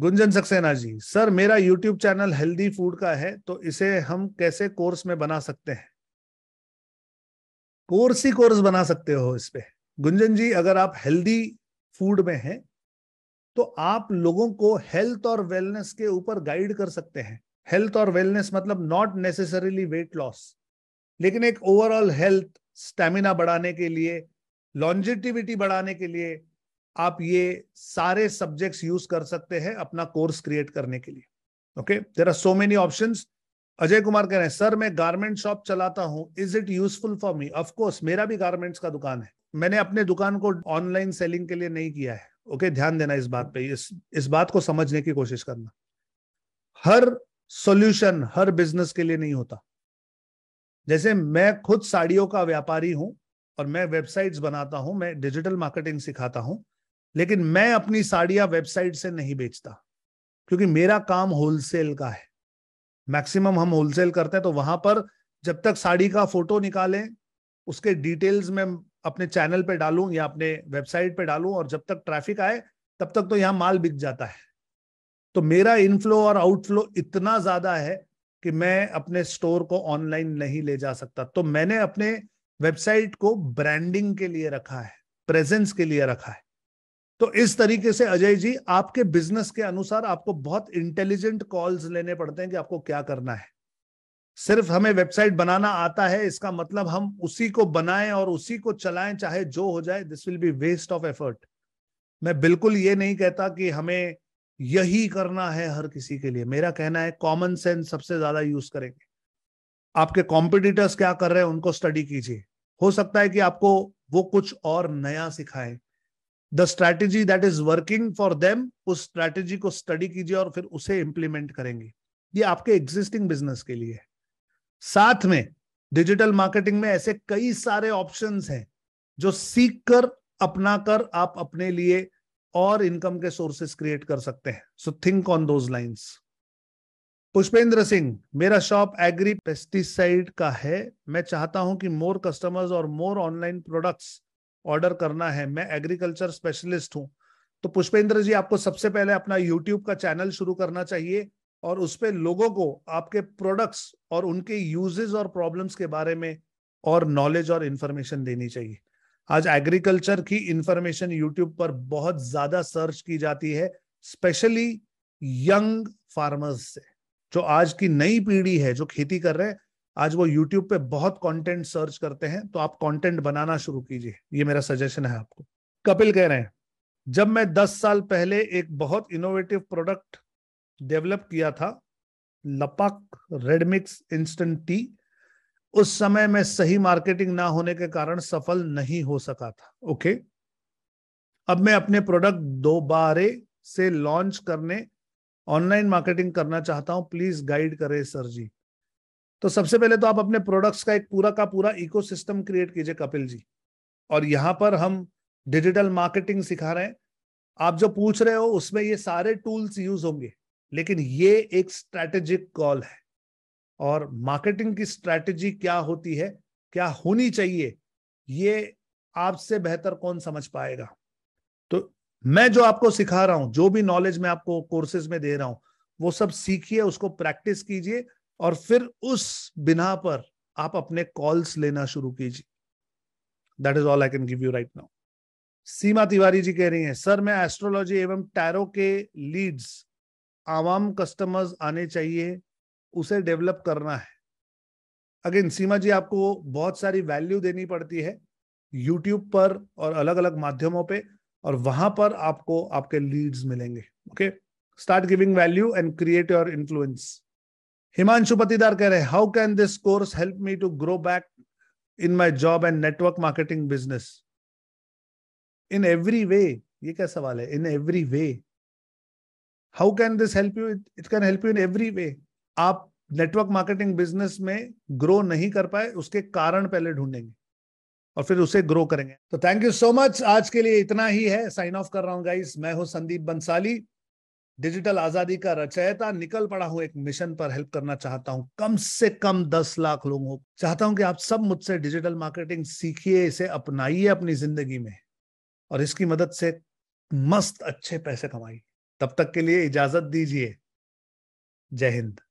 Gunjan Saxena ji sir मेरा YouTube channel healthy food का है तो इसे हम कैसे कोर्स में बना सकते हैं कोर्स ही कोर्स बना सकते हो इस पे गुंजन जी अगर आप हेल्दी फूड में हैं तो आप लोगों को हेल्थ और वेलनेस के ऊपर गाइड कर सकते हैं हेल्थ और वेलनेस मतलब नॉट नेसेसरीली वेट लॉस लेकिन एक ओवरऑल हेल्थ स्टेमिना बढ़ाने के लिए लॉन्जिटिविटी बढ़ाने के लिए आप ये सारे सब्जेक्ट्स यूज कर सकते हैं अपना कोर्स क्रिएट करने के लिए okay there are so many option Ajay Kumar कह रहे हैं सर मैं गारमेंट शॉप चलाता हूँ is it useful for me of course मेरा भी गारमेंट्स का दुकान है मैंने अपने दुकान को ऑनलाइन सेलिंग के लिए नहीं किया है ओके okay, ध्यान देना इस बात पे इस इस बात को समझने की कोशिश करना हर सॉल्यूशन हर बिजनेस के लिए नहीं होता जैसे मैं खुद साड़ियों का व्यापारी हूं और मैं वेबसाइट्स बनाता हूं मैं डिजिटल मार्केटिंग सिखाता हूं लेकिन मैं अपनी साड़ियां वेबसाइट से नहीं बेचता क्योंकि मेरा काम होलसेल का है मैक्सिमम हम होलसेल करते हैं तो वहां पर जब तक साड़ी का फोटो निकालें उसके डिटेल्स में अपने चैनल पे डालूं या अपने वेबसाइट पे डालूं और जब तक ट्रैफिक आए तब तक तो यहाँ माल बिक जाता है तो मेरा इनफ्लो और आउटफ्लो इतना ज्यादा है कि मैं अपने स्टोर को ऑनलाइन नहीं ले जा सकता तो मैंने अपने वेबसाइट को ब्रांडिंग के लिए रखा है प्रेजेंस के लिए रखा है तो इस तरीके से अजय जी आपके बिजनेस के अनुसार आपको बहुत इंटेलिजेंट कॉल्स लेने पड़ते हैं कि आपको क्या करना है सिर्फ हमें वेबसाइट बनाना आता है इसका मतलब हम उसी को बनाएं और उसी को चलाएं चाहे जो हो जाए this will be waste of effort मैं बिल्कुल ये नहीं कहता कि हमें यही करना है हर किसी के लिए मेरा कहना है कॉमन सेंस सबसे ज्यादा यूज करेंगे आपके कॉम्पिटिटर्स क्या कर रहे हैं उनको स्टडी कीजिए हो सकता है कि आपको वो कुछ और नया सिखाएं the strategy that is working for them उस स्ट्रैटेजी को स्टडी कीजिए और फिर उसे इंप्लीमेंट करेंगे ये आपके एग्जिस्टिंग बिजनेस के लिए साथ में डिजिटल मार्केटिंग में ऐसे कई सारे ऑप्शन हैं जो सीख कर अपना कर आप अपने लिए और इनकम के सोर्सेस क्रिएट कर सकते हैं so think on those lines Pushpendra Singh मेरा शॉप एग्री पेस्टिसाइड का है मैं चाहता हूं कि मोर कस्टमर्स और मोर ऑनलाइन प्रोडक्ट्स ऑर्डर करना है मैं एग्रीकल्चर स्पेशलिस्ट हूँ तो पुष्पेंद्र जी आपको सबसे पहले अपना यूट्यूब का चैनल शुरू करना चाहिए और उस पर लोगों को आपके प्रोडक्ट्स और उनके यूजेस और प्रॉब्लम्स के बारे में और नॉलेज और इन्फॉर्मेशन देनी चाहिए आज एग्रीकल्चर की इंफॉर्मेशन यूट्यूब पर बहुत ज्यादा सर्च की जाती है स्पेशली यंग फार्मर्स से जो आज की नई पीढ़ी है जो खेती कर रहे हैं आज वो यूट्यूब पे बहुत कंटेंट सर्च करते हैं तो आप कंटेंट बनाना शुरू कीजिए ये मेरा सजेशन है आपको कपिल कह रहे हैं जब मैं 10 साल पहले एक बहुत इनोवेटिव प्रोडक्ट डेवलप किया था लपक रेडमिक्स इंस्टेंट टी उस समय में सही मार्केटिंग ना होने के कारण सफल नहीं हो सका था ओके अब मैं अपने प्रोडक्ट दोबारे से लॉन्च करने ऑनलाइन मार्केटिंग करना चाहता हूं प्लीज गाइड करें सर जी तो सबसे पहले तो आप अपने प्रोडक्ट्स का एक पूरा का पूरा इकोसिस्टम क्रिएट कीजिए कपिल जी और यहाँ पर हम डिजिटल मार्केटिंग सिखा रहे हैं आप जो पूछ रहे हो उसमें ये सारे टूल्स यूज होंगे लेकिन ये एक स्ट्रैटेजिक कॉल है और मार्केटिंग की स्ट्रैटेजी क्या होती है क्या होनी चाहिए ये आपसे बेहतर कौन समझ पाएगा तो मैं जो आपको सिखा रहा हूं जो भी नॉलेज मैं आपको कोर्सेज में दे रहा हूं वो सब सीखिए उसको प्रैक्टिस कीजिए और फिर उस बिना पर आप अपने कॉल्स लेना शुरू कीजिए that is all I can give you right now Seema Tiwari ji कह रही हैं सर मैं एस्ट्रोलॉजी एवं टैरो के लीड्स आवाम कस्टमर्स आने चाहिए उसे डेवलप करना है अगेन सीमा जी आपको बहुत सारी वैल्यू देनी पड़ती है यूट्यूब पर और अलग अलग माध्यमों पे और वहां पर आपको आपके लीड्स मिलेंगे okay start giving value and create your influence Himanshu Patidar कह रहे हैं how can this course help me to grow back in my job and network marketing business in every way ये क्या सवाल है in every way how can this help you it can help you in every way आप network marketing business में grow नहीं कर पाए उसके कारण पहले ढूंढेंगे और फिर उसे ग्रो करेंगे तो थैंक यू सो मच आज के लिए इतना ही है साइन ऑफ कर रहा हूँ गाइस मैं हूं संदीप बंसाली डिजिटल आजादी का रचयिता निकल पड़ा हूं एक मिशन पर हेल्प करना चाहता हूं कम से कम दस लाख लोगों को चाहता हूं कि आप सब मुझसे डिजिटल मार्केटिंग सीखिए इसे अपनाइए अपनी जिंदगी में और इसकी मदद से मस्त अच्छे पैसे कमाइए तब तक के लिए इजाजत दीजिए जय हिंद